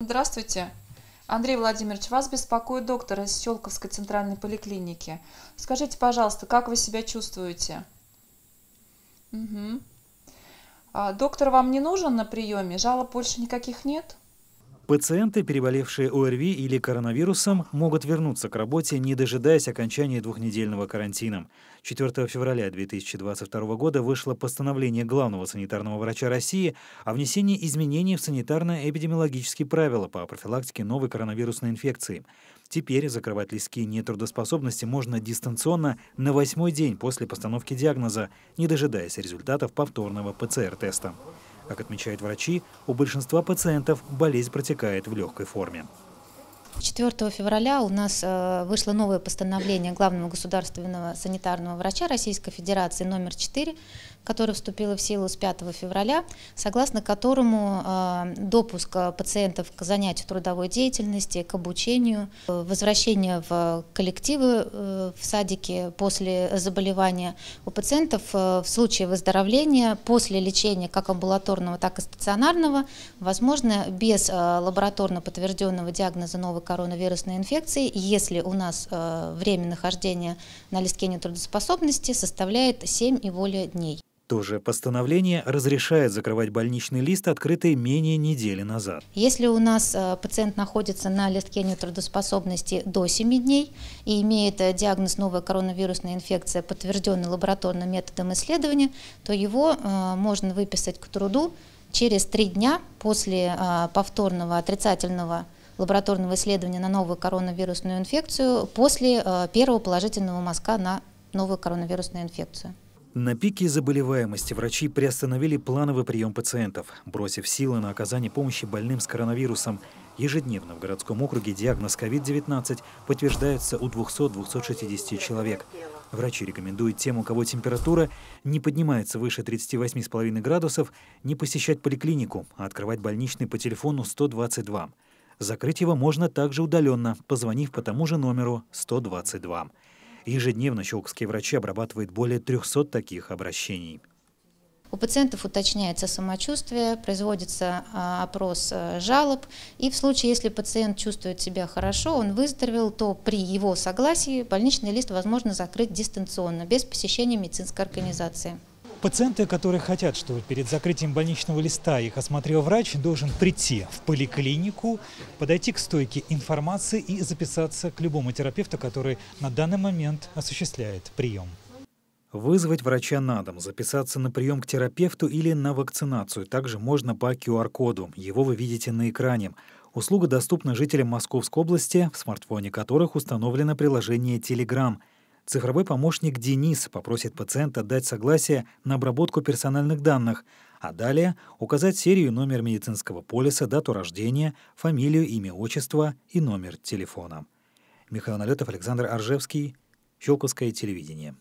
Здравствуйте. Андрей Владимирович, вас беспокоит доктор из Щелковской центральной поликлиники. Скажите, пожалуйста, как вы себя чувствуете? Угу. А, доктор вам не нужен на приеме? Жалоб больше никаких нет? Пациенты, переболевшие ОРВИ или коронавирусом, могут вернуться к работе, не дожидаясь окончания двухнедельного карантина. 4 февраля 2022 года вышло постановление главного санитарного врача России о внесении изменений в санитарно-эпидемиологические правила по профилактике новой коронавирусной инфекции. Теперь закрывать листки нетрудоспособности можно дистанционно на восьмой день после постановки диагноза, не дожидаясь результатов повторного ПЦР-теста. Как отмечают врачи, у большинства пациентов болезнь протекает в легкой форме. 4 февраля у нас э, вышло новое постановление главного государственного санитарного врача Российской Федерации номер 4, которое вступило в силу с 5 февраля, согласно которому э, допуск э, пациентов к занятию трудовой деятельности, к обучению, возвращение в коллективы в садике после заболевания у пациентов в случае выздоровления после лечения как амбулаторного, так и стационарного, возможно, без лабораторно подтвержденного диагноза новой коронавирусной инфекции, если у нас э, время нахождения на листке нетрудоспособности составляет 7 и более дней. Тоже постановление разрешает закрывать больничный лист, открытый менее недели назад. Если у нас э, пациент находится на листке нетрудоспособности до 7 дней и имеет э, диагноз новая коронавирусная инфекция, подтвержденный лабораторным методом исследования, то его можно выписать к труду через 3 дня после повторного отрицательного лабораторного исследования на новую коронавирусную инфекцию после э, первого положительного мазка на новую коронавирусную инфекцию. На пике заболеваемости врачи приостановили плановый прием пациентов, бросив силы на оказание помощи больным с коронавирусом. Ежедневно в городском округе диагноз COVID-19 подтверждается у 200-260 человек. Врачи рекомендуют тем, у кого температура не поднимается выше 38,5 градусов, не посещать поликлинику, а открывать больничный по телефону 122. Закрыть его можно также удаленно, позвонив по тому же номеру 122. Ежедневно щелковские врачи обрабатывают более 300 таких обращений. У пациентов уточняется самочувствие, производится а, опрос а, жалоб, и в случае, если пациент чувствует себя хорошо, он выздоровел, то при его согласии больничный лист возможно закрыть дистанционно, без посещения медицинской организации. Пациенты, которые хотят, чтобы перед закрытием больничного листа их осмотрел врач, должен прийти в поликлинику, подойти к стойке информации и записаться к любому терапевту, который на данный момент осуществляет прием. Вызвать врача на дом, записаться на прием к терапевту или на вакцинацию также можно по QR-коду. Его вы видите на экране. Услуга доступна жителям Московской области, в смартфоне которых установлено приложение Telegram – Цифровой помощник Денис попросит пациента дать согласие на обработку персональных данных, а далее указать серию номер медицинского полиса, дату рождения, фамилию, имя, отчество и номер телефона. Михаил Налетов, Александр Аржевский, Щелковское телевидение.